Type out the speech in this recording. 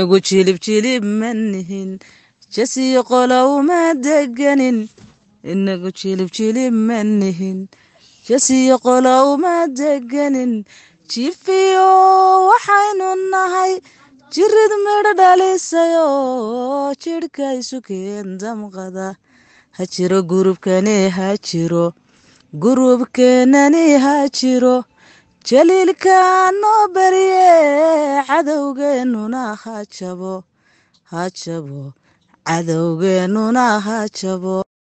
anigu jilibjilib ma nihin jasiyo qolowma deganin inagu jilibjilib ma nihin jasiyo qolowma deganin jifiyo waxaynu nahay jirid midho dhalisayoo jidhka isukeen damqada ha jiro gurubkani ha jiro gurubkeenani ha jiro jaliilka noo bariye cadowgeenuna ha jabo ha jabo cadowgeenuna ha jabo